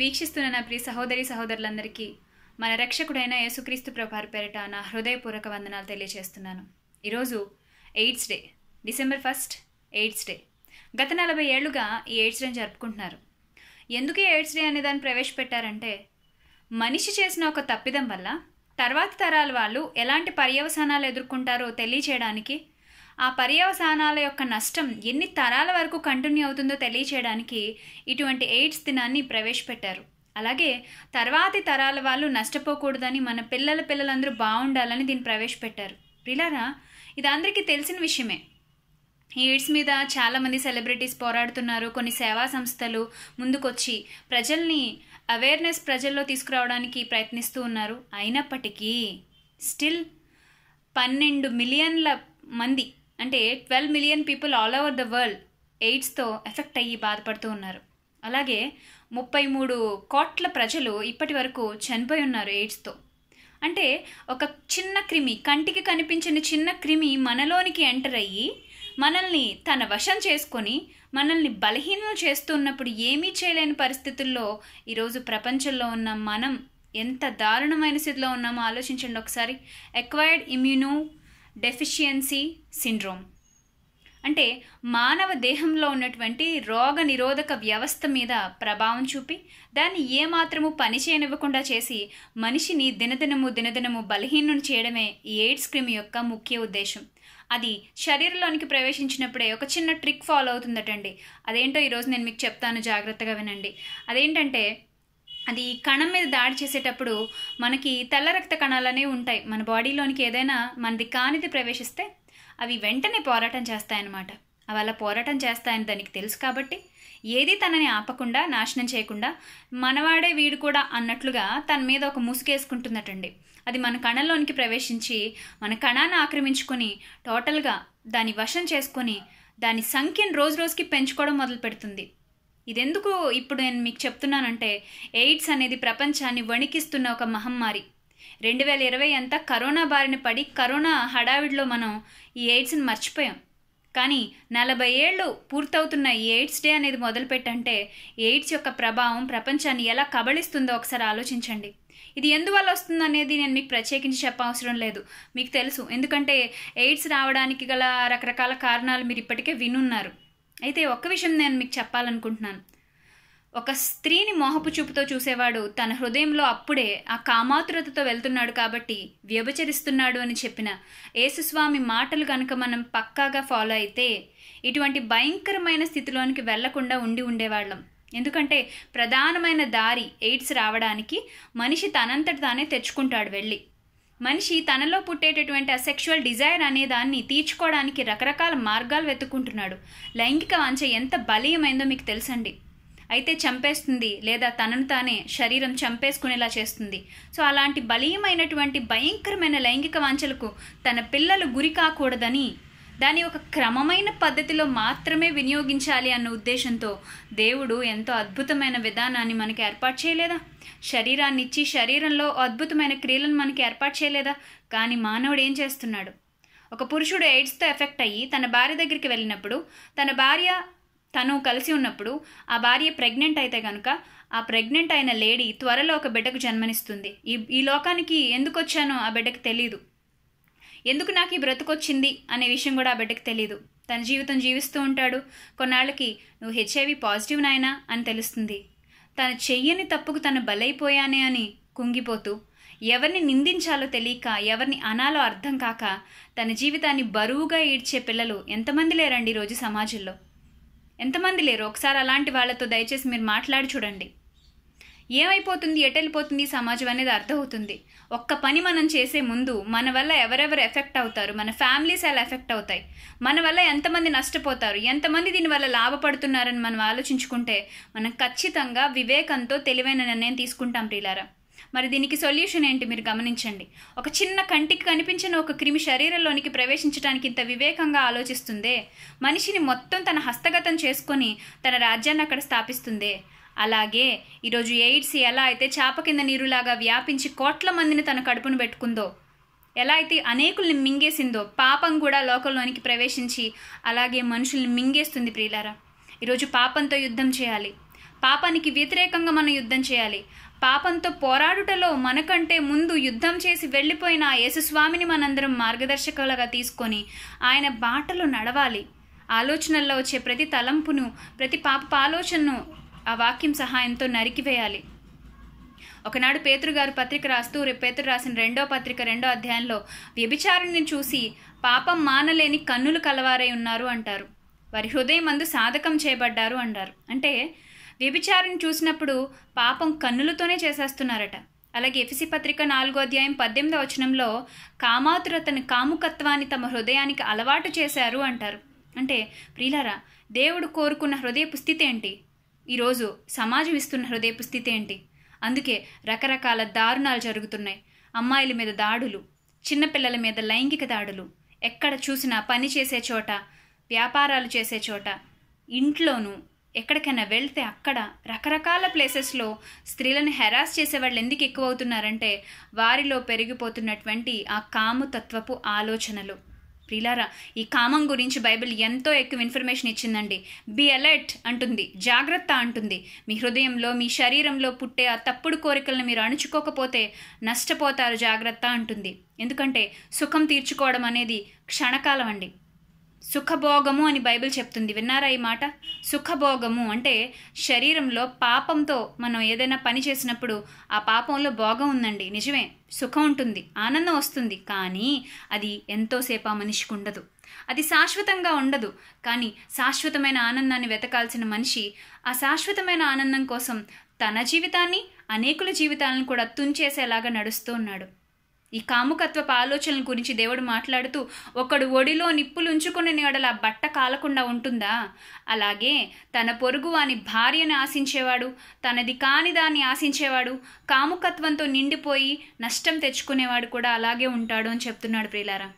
వీక్షిస్తున్న నా ప్రియ సహోదరి సహోదరులందరికీ మన రక్షకుడైన యేసుక్రీస్తు ప్రభారి పేరిట నా హృదయపూర్వక వందనాలు తెలియజేస్తున్నాను ఈరోజు AIDS day December first AIDS day గత నలభై ఏళ్లుగా ఈ ఎయిడ్స్ డేని జరుపుకుంటున్నారు ఎందుకు ఎయిడ్స్ డే అనే దాన్ని ప్రవేశపెట్టారంటే మనిషి చేసిన ఒక తప్పిదం వల్ల తర్వాతి తరాల వాళ్ళు ఎలాంటి పర్యవసానాలు ఎదుర్కొంటారో తెలియచేయడానికి ఆ పర్యవసానాల యొక్క నష్టం ఎన్ని తరాల వరకు కంటిన్యూ అవుతుందో తెలియచేయడానికి ఇటువంటి ఎయిడ్స్ దినాన్ని ప్రవేశపెట్టారు అలాగే తర్వాతి తరాల వాళ్ళు నష్టపోకూడదని మన పిల్లల పిల్లలందరూ బాగుండాలని దీన్ని ప్రవేశపెట్టారు ప్రిలారా ఇది అందరికీ తెలిసిన విషయమే ఎయిడ్స్ మీద చాలామంది సెలబ్రిటీస్ పోరాడుతున్నారు కొన్ని సేవా సంస్థలు ముందుకొచ్చి ప్రజల్ని అవేర్నెస్ ప్రజల్లో తీసుకురావడానికి ప్రయత్నిస్తూ ఉన్నారు అయినప్పటికీ స్టిల్ పన్నెండు మిలియన్ల మంది అంటే twelve million people all over the world ఎయిడ్స్తో ఎఫెక్ట్ అయ్యి బాధపడుతూ ఉన్నారు అలాగే ముప్పై మూడు కోట్ల ప్రజలు ఇప్పటి వరకు చనిపోయి ఉన్నారు ఎయిడ్స్తో అంటే ఒక చిన్న క్రిమి కంటికి కనిపించిన చిన్న క్రిమి మనలోనికి ఎంటర్ అయ్యి మనల్ని తన వశం చేసుకొని మనల్ని బలహీనలు చేస్తున్నప్పుడు ఏమీ చేయలేని పరిస్థితుల్లో ఈరోజు ప్రపంచంలో ఉన్న మనం ఎంత దారుణమైన స్థితిలో ఉన్నామో ఆలోచించండి ఒకసారి ఎక్వైర్డ్ ఇమ్యూనో డెఫిషియన్సీ సిండ్రోమ్ అంటే మానవ దేహంలో ఉన్నటువంటి రోగ నిరోధక వ్యవస్థ మీద ప్రభావం చూపి దాన్ని ఏమాత్రము పనిచేయనివ్వకుండా చేసి మనిషిని దినదినము దినదినము బలహీనం చేయడమే ఈ ఎయిడ్స్ క్రిమి యొక్క ముఖ్య ఉద్దేశం అది శరీరంలోనికి ప్రవేశించినప్పుడే ఒక చిన్న ట్రిక్ ఫాలో అవుతుందటండి అదేంటో ఈరోజు నేను మీకు చెప్తాను జాగ్రత్తగా వినండి అదేంటంటే అది కణం మీద దాడి చేసేటప్పుడు మనకి తెల్ల రక్త కణాలనే ఉంటాయి మన బాడీలోనికి ఏదైనా మనది కానిది ప్రవేశిస్తే అవి వెంటనే పోరాటం చేస్తాయన్నమాట అవి అలా పోరాటం చేస్తాయని దానికి తెలుసు కాబట్టి ఏది తనని ఆపకుండా నాశనం చేయకుండా మనవాడే వీడు కూడా అన్నట్లుగా తన మీద ఒక ముసుగేసుకుంటున్నటండి అది మన కణంలోనికి ప్రవేశించి మన కణాన్ని ఆక్రమించుకొని టోటల్గా దాని వశం చేసుకొని దాని సంఖ్యను రోజు రోజుకి పెంచుకోవడం మొదలు పెడుతుంది ఇదెందుకు ఇప్పుడు నేను మీకు చెప్తున్నానంటే ఎయిడ్స్ అనేది ప్రపంచాన్ని వణికిస్తున్న ఒక మహమ్మారి రెండు వేల ఇరవై అంతా కరోనా బారిన పడి కరోనా హడావిడిలో మనం ఈ ఎయిడ్స్ని మర్చిపోయాం కానీ నలభై ఏళ్ళు పూర్తవుతున్న ఈ ఎయిడ్స్ డే అనేది మొదలుపెట్టంటే ఎయిడ్స్ యొక్క ప్రభావం ప్రపంచాన్ని ఎలా కబళిస్తుందో ఒకసారి ఆలోచించండి ఇది ఎందువల్ల వస్తుందనేది నేను మీకు ప్రత్యేకించి చెప్పవసరం లేదు మీకు తెలుసు ఎందుకంటే ఎయిడ్స్ రావడానికి గల రకరకాల కారణాలు మీరు ఇప్పటికే వినున్నారు అయితే ఒక్క విషయం నేను మీకు చెప్పాలనుకుంటున్నాను ఒక స్త్రీని మోహపు చూపుతో చూసేవాడు తన హృదయంలో అప్పుడే ఆ కామాతురతతో వెళ్తున్నాడు కాబట్టి వ్యభచరిస్తున్నాడు అని చెప్పిన యేసుస్వామి మాటలు కనుక మనం పక్కాగా ఫాలో అయితే ఇటువంటి భయంకరమైన స్థితిలోనికి వెళ్లకుండా ఉండి ఉండేవాళ్ళం ఎందుకంటే ప్రధానమైన దారి ఎయిడ్స్ రావడానికి మనిషి తనంతట తానే తెచ్చుకుంటాడు వెళ్ళి మనిషి తనలో పుట్టేటటువంటి అసెక్షువల్ డిజైర్ అనే దాన్ని తీర్చుకోవడానికి రకరకాల మార్గాలు వెతుక్కుంటున్నాడు లైంగిక వాంచ ఎంత బలీయమైందో మీకు తెలుసండి అయితే చంపేస్తుంది లేదా తనను తానే శరీరం చంపేసుకునేలా చేస్తుంది సో అలాంటి బలీయమైనటువంటి భయంకరమైన లైంగిక వాంచలకు తన పిల్లలు గురి కాకూడదని దాన్ని ఒక క్రమమైన పద్ధతిలో మాత్రమే వినియోగించాలి అన్న ఉద్దేశంతో దేవుడు ఎంతో అద్భుతమైన విధానాన్ని మనకి ఏర్పాటు చేయలేదా శరీరాన్ని ఇచ్చి శరీరంలో అద్భుతమైన క్రియలను మనకి ఏర్పాటు చేయలేదా కానీ మానవుడు ఏం చేస్తున్నాడు ఒక పురుషుడు ఎయిడ్స్తో ఎఫెక్ట్ అయ్యి తన భార్య దగ్గరికి వెళ్ళినప్పుడు తన భార్య తను కలిసి ఉన్నప్పుడు ఆ భార్య ప్రెగ్నెంట్ అయితే కనుక ఆ ప్రెగ్నెంట్ అయిన లేడీ త్వరలో ఒక బిడ్డకు జన్మనిస్తుంది ఈ ఈ లోకానికి ఎందుకు వచ్చానో ఆ బిడ్డకు తెలియదు ఎందుకు నాకు ఈ బ్రతుకొచ్చింది అనే విషయం కూడా ఆ బిడ్డకి తెలియదు తన జీవితం జీవిస్తూ ఉంటాడు కొన్నాళ్ళకి నువ్వు హెచ్ఐవి పాజిటివ్ నాయనా అని తెలుస్తుంది తను చెయ్యని తప్పుకు తను బలైపోయానే అని కుంగిపోతూ ఎవరిని నిందించాలో తెలియక ఎవరిని అనాలో అర్థం కాక తన జీవితాన్ని బరువుగా ఈడ్చే పిల్లలు ఎంతమంది లేరండి ఈరోజు సమాజంలో ఎంతమంది లేరు ఒకసారి అలాంటి వాళ్ళతో దయచేసి మీరు మాట్లాడి చూడండి ఏమైపోతుంది ఎటెళ్ళిపోతుంది సమాజం అనేది అర్థమవుతుంది ఒక్క పని మనం చేసే ముందు మన వల్ల ఎవరెవరు ఎఫెక్ట్ అవుతారు మన ఫ్యామిలీస్ ఎలా ఎఫెక్ట్ అవుతాయి మన వల్ల ఎంతమంది నష్టపోతారు ఎంతమంది దీనివల్ల లాభపడుతున్నారని మనం ఆలోచించుకుంటే మనం ఖచ్చితంగా వివేకంతో తెలివైన నిర్ణయం తీసుకుంటాం ప్రియులారా మరి దీనికి సొల్యూషన్ ఏంటి మీరు గమనించండి ఒక చిన్న కంటికి కనిపించిన ఒక క్రిమి శరీరంలోనికి ప్రవేశించడానికి ఇంత వివేకంగా ఆలోచిస్తుందే మనిషిని మొత్తం తన హస్తగతం చేసుకొని తన రాజ్యాన్ని అక్కడ స్థాపిస్తుందే అలాగే ఈరోజు ఎయిడ్స్ ఎలా అయితే చేప కింద నీరులాగా వ్యాపించి కోట్ల మందిని తన కడుపును పెట్టుకుందో ఎలా అయితే అనేకుల్ని మింగేసిందో పాపం కూడా లోకంలోనికి ప్రవేశించి అలాగే మనుషుల్ని మింగేస్తుంది ప్రియులారా ఈరోజు పాపంతో యుద్ధం చేయాలి పాపానికి వ్యతిరేకంగా మనం యుద్ధం చేయాలి పాపంతో పోరాడుటలో మనకంటే ముందు యుద్ధం చేసి వెళ్ళిపోయిన యేసుస్వామిని మనందరం మార్గదర్శకులుగా తీసుకొని ఆయన బాటలు నడవాలి ఆలోచనల్లో వచ్చే ప్రతి తలంపును ప్రతి పాప ఆలోచనను ఆ వాక్యం సహాయంతో నరికివేయాలి ఒకనాడు పేతురు గారు పత్రిక రాస్తూ పేతురు రాసిన రెండో పత్రిక రెండో అధ్యాయంలో వ్యభిచారుని చూసి పాపం మానలేని కన్నులు కలవారై ఉన్నారు అంటారు వారి హృదయం అందు సాధకం చేయబడ్డారు అన్నారు అంటే వ్యభిచారుని చూసినప్పుడు పాపం కన్నులతోనే చేసేస్తున్నారట అలాగే ఎఫిసి పత్రిక నాలుగో అధ్యాయం పద్దెనిమిదో వచనంలో కామాతురతని కాముకత్వాన్ని తమ హృదయానికి అలవాటు చేశారు అంటారు అంటే ప్రియులారా దేవుడు కోరుకున్న హృదయపు స్థితి ఏంటి ఈరోజు సమాజం ఇస్తున్న హృదయపు స్థితి ఏంటి అందుకే రకరకాల దారుణాలు జరుగుతున్నాయి అమ్మాయిల మీద దాడులు చిన్నపిల్లల మీద లైంగిక దాడులు ఎక్కడ చూసినా పని చేసే చోట వ్యాపారాలు చేసే చోట ఇంట్లోనూ ఎక్కడికైనా వెళ్తే అక్కడ రకరకాల ప్లేసెస్లో స్త్రీలను హెరాస్ చేసేవాళ్ళు ఎందుకు ఎక్కువ అవుతున్నారంటే వారిలో పెరిగిపోతున్నటువంటి ఆ కాముతత్వపు ఆలోచనలు ప్రిలారా ఈ కామం గురించి బైబిల్ ఎంతో ఎక్కువ ఇన్ఫర్మేషన్ ఇచ్చిందండి బి అలర్ట్ అంటుంది జాగ్రత్త అంటుంది మీ హృదయంలో మీ శరీరంలో పుట్టే ఆ తప్పుడు కోరికలను మీరు అణుచుకోకపోతే నష్టపోతారు జాగ్రత్త అంటుంది ఎందుకంటే సుఖం తీర్చుకోవడం అనేది క్షణకాలం అండి సుఖభోగము అని బైబిల్ చెప్తుంది విన్నారా ఈ మాట సుఖభోగము అంటే శరీరంలో పాపంతో మనం ఏదైనా పని చేసినప్పుడు ఆ పాపంలో భోగం ఉందండి నిజమే సుఖం ఉంటుంది ఆనందం వస్తుంది కానీ అది ఎంతోసేపు ఆ మనిషికి ఉండదు అది శాశ్వతంగా ఉండదు కానీ శాశ్వతమైన ఆనందాన్ని వెతకాల్సిన మనిషి ఆ శాశ్వతమైన ఆనందం కోసం తన జీవితాన్ని అనేకుల జీవితాలను కూడా తుంచేసేలాగా నడుస్తూ ఉన్నాడు ఈ కాముకత్వపు ఆలోచనల గురించి దేవుడు మాట్లాడుతూ ఒకడు ఒడిలో నిప్పులు ఉంచుకునే నీడల బట్ట కాలకుండా ఉంటుందా అలాగే తన పొరుగు వాని భార్యను ఆశించేవాడు తనది కాని దాన్ని ఆశించేవాడు కాముకత్వంతో నిండిపోయి నష్టం తెచ్చుకునేవాడు కూడా అలాగే ఉంటాడు అని చెప్తున్నాడు ప్రియులారా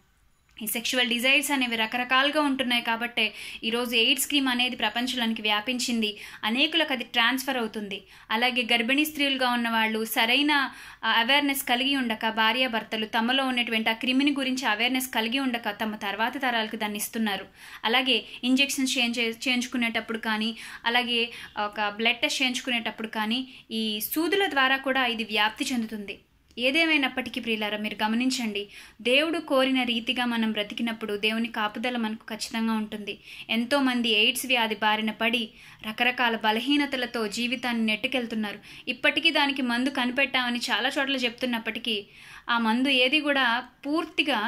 ఈ సెక్షువల్ డిజైర్స్ అనేవి రకరకాలుగా ఉంటున్నాయి కాబట్టే ఈరోజు ఎయిడ్స్ స్కీమ్ అనేది ప్రపంచంలోనికి వ్యాపించింది అనేకులకు అది ట్రాన్స్ఫర్ అవుతుంది అలాగే గర్భిణీ స్త్రీలుగా ఉన్న వాళ్ళు సరైన అవేర్నెస్ కలిగి ఉండక భార్యాభర్తలు తమలో ఉన్నటువంటి ఆ క్రిమిని గురించి అవేర్నెస్ కలిగి ఉండక తమ తర్వాత తరాలకు దాన్ని ఇస్తున్నారు అలాగే ఇంజెక్షన్స్ చేంజ్ చేయించుకునేటప్పుడు కానీ అలాగే ఒక బ్లడ్ టెస్ట్ చేయించుకునేటప్పుడు కానీ ఈ సూదుల ద్వారా కూడా ఇది వ్యాప్తి చెందుతుంది ఏదేమైనప్పటికీ ప్రియులారా మీరు గమనించండి దేవుడు కోరిన రీతిగా మనం బ్రతికినప్పుడు దేవుని కాపుదల మనకు ఖచ్చితంగా ఉంటుంది ఎంతోమంది ఎయిడ్స్ వ్యాధి బారిన పడి రకరకాల బలహీనతలతో జీవితాన్ని నెట్టుకెళ్తున్నారు ఇప్పటికీ దానికి మందు కనిపెట్టామని చాలా చోట్ల చెప్తున్నప్పటికీ ఆ మందు ఏది కూడా పూర్తిగా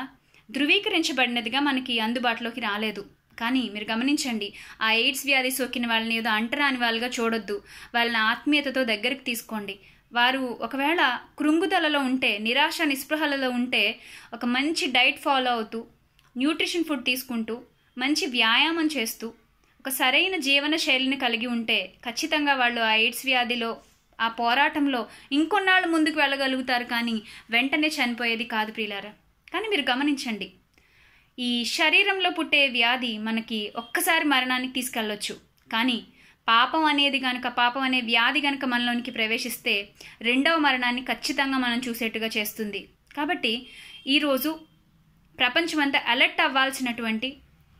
ధృవీకరించబడినదిగా మనకి అందుబాటులోకి రాలేదు కానీ మీరు గమనించండి ఆ ఎయిడ్స్ వ్యాధి సోకిన వాళ్ళని ఏదో అంటరాని వాళ్ళుగా చూడొద్దు వాళ్ళని ఆత్మీయతతో దగ్గరికి తీసుకోండి వారు ఒకవేళ కృంగుదలలో ఉంటే నిరాశ నిస్పృహలలో ఉంటే ఒక మంచి డైట్ ఫాలో అవుతూ న్యూట్రిషన్ ఫుడ్ తీసుకుంటూ మంచి వ్యాయామం చేస్తూ ఒక సరైన జీవన శైలిని కలిగి ఉంటే ఖచ్చితంగా వాళ్ళు ఆ ఎయిడ్స్ వ్యాధిలో ఆ పోరాటంలో ఇంకొన్నాళ్ళు ముందుకు వెళ్ళగలుగుతారు కానీ వెంటనే చనిపోయేది కాదు ప్రియులారా కానీ మీరు గమనించండి ఈ శరీరంలో పుట్టే వ్యాధి మనకి ఒక్కసారి మరణానికి తీసుకెళ్ళొచ్చు కానీ పాపం అనేది కనుక పాపం అనే వ్యాధి కనుక మనలోనికి ప్రవేశిస్తే రెండవ మరణాన్ని ఖచ్చితంగా మనం చూసేట్టుగా చేస్తుంది కాబట్టి ఈరోజు ప్రపంచమంతా అలర్ట్ అవ్వాల్సినటువంటి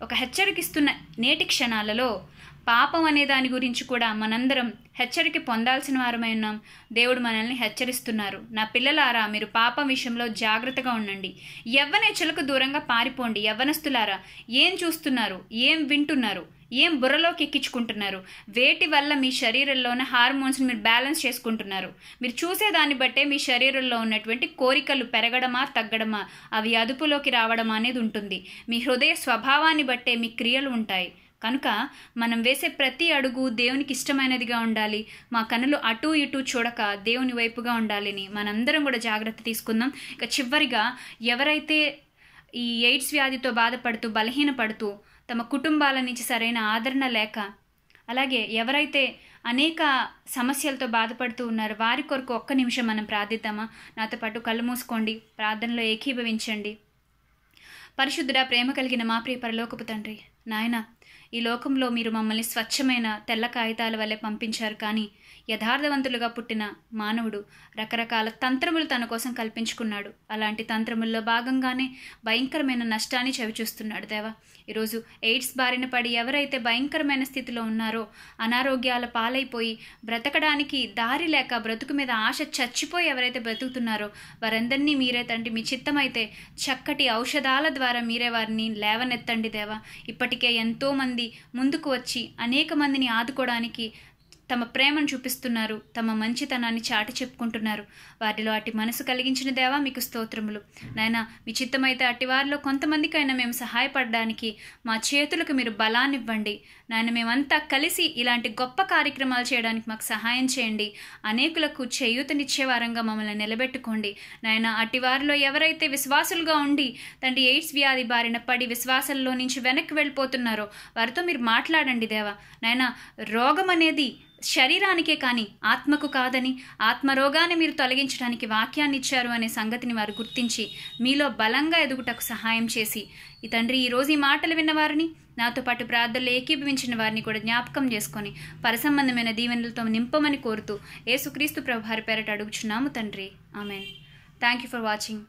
ఒక హెచ్చరికిస్తున్న నేటి క్షణాలలో పాపం అనే దాని గురించి కూడా మనందరం హెచ్చరిక పొందాల్సిన వారమై ఉన్నాం దేవుడు మనల్ని హెచ్చరిస్తున్నారు నా పిల్లలారా మీరు పాపం విషయంలో జాగ్రత్తగా ఉండండి యవ్వనేచ్చులకు దూరంగా పారిపోండి యవ్వనస్తులారా ఏం చూస్తున్నారు ఏం వింటున్నారు ఏం బుర్రలోకి ఎక్కించుకుంటున్నారు వేటి వల్ల మీ శరీరంలోని హార్మోన్స్ని మీరు బ్యాలెన్స్ చేసుకుంటున్నారు మీరు చూసేదాన్ని బట్టే మీ శరీరంలో ఉన్నటువంటి కోరికలు పెరగడమా తగ్గడమా అవి అదుపులోకి రావడం అనేది ఉంటుంది మీ హృదయ స్వభావాన్ని బట్టే మీ క్రియలు ఉంటాయి కనుక మనం వేసే ప్రతి అడుగు దేవునికి ఇష్టమైనదిగా ఉండాలి మా కనులు అటు ఇటు చూడక దేవుని వైపుగా ఉండాలని మనందరం కూడా జాగ్రత్త తీసుకుందాం ఇక చివరిగా ఎవరైతే ఈ ఎయిడ్స్ వ్యాధితో బాధపడుతూ బలహీనపడుతూ తమ కుటుంబాల నుంచి సరైన ఆదరణ లేక అలాగే ఎవరైతే అనేక సమస్యలతో బాధపడుతూ ఉన్నారు వారి కొరకు ఒక్క నిమిషం మనం ప్రార్థిద్దామా నాతో పాటు కళ్ళు మూసుకోండి ప్రార్థనలో ఏకీభవించండి పరిశుద్ధుడా ప్రేమ కలిగిన మా ప్రియ పరలోకపు తండ్రి నాయన ఈ లోకంలో మీరు మమ్మల్ని స్వచ్ఛమైన తెల్ల కాగితాల వలె పంపించారు కానీ యథార్థవంతులుగా పుట్టిన మానవుడు రకరకాల తంత్రములు తన కోసం కల్పించుకున్నాడు అలాంటి తంత్రముల్లో భాగంగానే భయంకరమైన నష్టాన్ని చవిచూస్తున్నాడు దేవా ఈరోజు ఎయిడ్స్ బారిన పడి ఎవరైతే భయంకరమైన స్థితిలో ఉన్నారో అనారోగ్యాల పాలైపోయి బ్రతకడానికి దారి లేక బ్రతుకు మీద ఆశ చచ్చిపోయి ఎవరైతే బ్రతుకుతున్నారో వారందరినీ మీరే తండ్రి మీ చిత్తమైతే చక్కటి ఔషధాల ద్వారా మీరే వారిని లేవనెత్తండి దేవా ఇప్పటికే ఎంతోమంది మంది ముందుకు వచ్చి అనేక మందిని ఆదుకోవడానికి తమ ప్రేమను చూపిస్తున్నారు తమ మంచితనాన్ని చాటి చెప్పుకుంటున్నారు వారిలో అటు మనసు కలిగించిన దేవా మీకు స్తోత్రములు నాయన విచిత్తమైతే వారిలో కొంతమందికైనా మేము సహాయపడడానికి మా చేతులకు మీరు బలాన్నివ్వండి నాయన మేమంతా కలిసి ఇలాంటి గొప్ప కార్యక్రమాలు చేయడానికి మాకు సహాయం చేయండి అనేకులకు చేయూతనిచ్చే వారంగా మమ్మల్ని నిలబెట్టుకోండి నాయన వారిలో ఎవరైతే విశ్వాసులుగా ఉండి తండ్రి ఎయిడ్స్ వ్యాధి బారిన పడి విశ్వాసంలో నుంచి వెనక్కి వెళ్ళిపోతున్నారో వారితో మీరు మాట్లాడండి దేవా నాయన రోగం అనేది శరీరానికే కానీ ఆత్మకు కాదని ఆత్మరోగాన్ని మీరు తొలగించడానికి వాక్యాన్ని ఇచ్చారు అనే సంగతిని వారు గుర్తించి మీలో బలంగా ఎదుగుటకు సహాయం చేసి ఈ తండ్రి ఈరోజు ఈ మాటలు విన్నవారిని నాతో పాటు ప్రార్థనలు ఏకీభవించిన వారిని కూడా జ్ఞాపకం చేసుకొని పరసంబంధమైన దీవెనలతో నింపమని కోరుతూ ఏసుక్రీస్తు ప్రభు వారి పేరట అడుగుచున్నాము తండ్రి amen thank you for watching